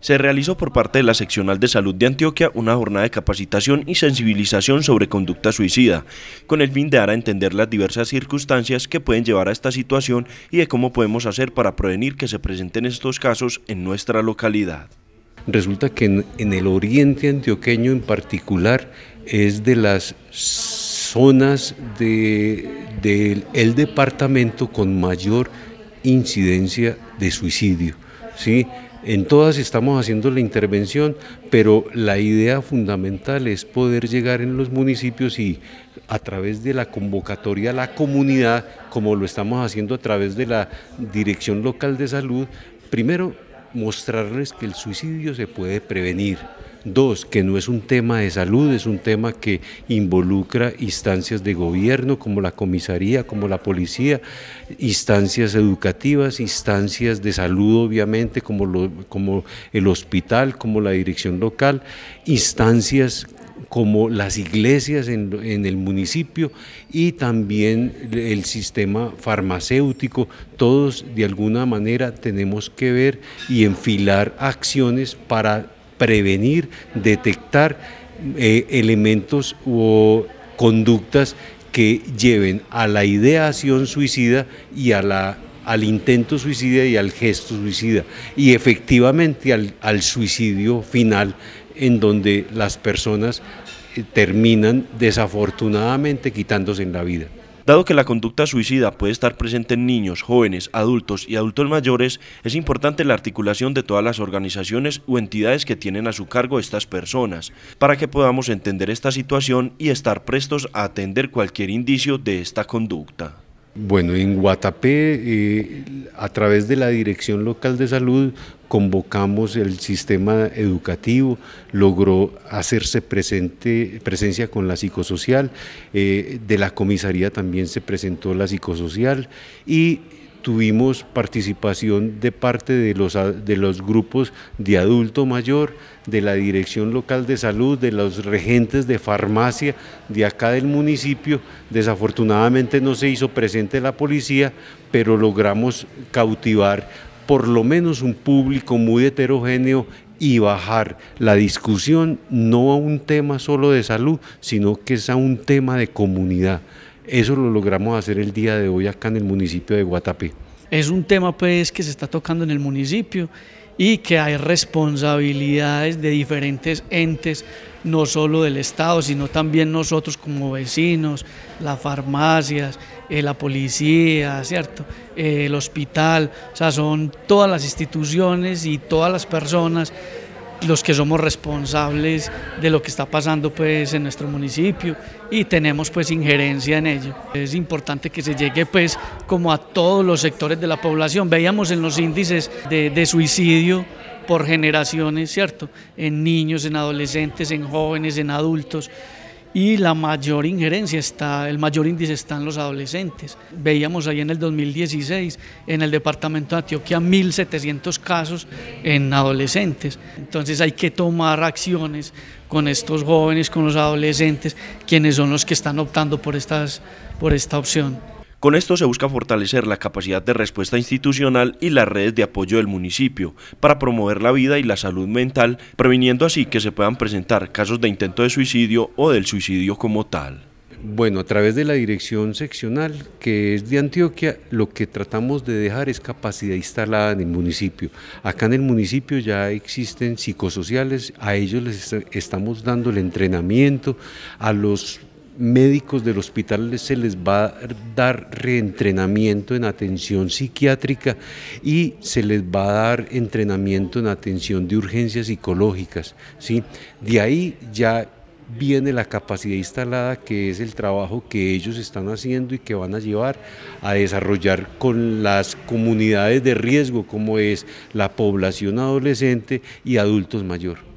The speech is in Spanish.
se realizó por parte de la Seccional de Salud de Antioquia una jornada de capacitación y sensibilización sobre conducta suicida, con el fin de dar a entender las diversas circunstancias que pueden llevar a esta situación y de cómo podemos hacer para prevenir que se presenten estos casos en nuestra localidad. Resulta que en, el oriente antioqueño en particular es de las zonas del departamento con mayor incidencia de suicidio. ¿sí? En todas estamos haciendo la intervención, pero la idea fundamental es poder llegar en los municipios y a través de la convocatoria a la comunidad, como lo estamos haciendo a través de la Dirección Local de Salud, primero mostrarles que el suicidio se puede prevenir. Dos, que no es un tema de salud, es un tema que involucra instancias de gobierno como la comisaría, como la policía, instancias educativas, instancias de salud obviamente como, como el hospital, como la dirección local, instancias como las iglesias en, en, el municipio y también el sistema farmacéutico. Todos de alguna manera tenemos que ver y enfilar acciones para prevenir, detectar eh, elementos o conductas que lleven a la ideación suicida y a la, al intento suicida y al gesto suicida y efectivamente al, al suicidio final en donde las personas eh, terminan desafortunadamente quitándose la vida. Dado que la conducta suicida puede estar presente en niños, jóvenes, adultos y adultos mayores, es importante la articulación de todas las organizaciones o entidades que tienen a su cargo estas personas, para que podamos entender esta situación y estar prestos a atender cualquier indicio de esta conducta. Bueno, en Guatapé, eh, a través de la Dirección Local de Salud, convocamos el sistema educativo, logró hacerse presente, presencia con la psicosocial, eh, de la comisaría también se presentó la psicosocial y tuvimos participación de parte de los, de los grupos de adulto mayor, de la Dirección Local de Salud, de los regentes de farmacia de acá del municipio. Desafortunadamente no se hizo presente la policía, pero logramos cautivar por lo menos un público muy heterogéneo y bajar la discusión no a un tema solo de salud, sino que es a un tema de comunidad. Eso lo logramos hacer el día de hoy acá en el municipio de Guatapé. Es un tema pues que se está tocando en el municipio y que hay responsabilidades de diferentes entes, no solo del Estado, sino también nosotros como vecinos, las farmacias, eh, la policía, ¿cierto? Eh, el hospital, o sea, son todas las instituciones y todas las personas los que somos responsables de lo que está pasando pues en nuestro municipio y tenemos pues injerencia en ello. Es importante que se llegue pues como a todos los sectores de la población. Veíamos en los índices de, de suicidio por generaciones, ¿cierto? En niños, en adolescentes, en jóvenes, en adultos y la mayor injerencia está, el mayor índice está en los adolescentes. Veíamos ahí en el 2016 en el departamento de Antioquia 1.700 casos en adolescentes. Entonces hay que tomar acciones con estos jóvenes, con los adolescentes, quienes son los que están optando por, estas, por esta opción. Con esto se busca fortalecer la capacidad de respuesta institucional y las redes de apoyo del municipio para promover la vida y la salud mental, previniendo así que se puedan presentar casos de intento de suicidio o del suicidio como tal. Bueno, a través de la dirección seccional, que es de Antioquia, lo que tratamos de dejar es capacidad instalada en el municipio. Acá en el municipio ya existen psicosociales, a ellos les estamos dando el entrenamiento, a los médicos del hospital se les va a dar reentrenamiento en atención psiquiátrica y se les va a dar entrenamiento en atención de urgencias psicológicas. ¿sí? De ahí ya viene la capacidad instalada que es el trabajo que ellos están haciendo y que van a llevar a desarrollar con las comunidades de riesgo como es la población adolescente y adultos mayores.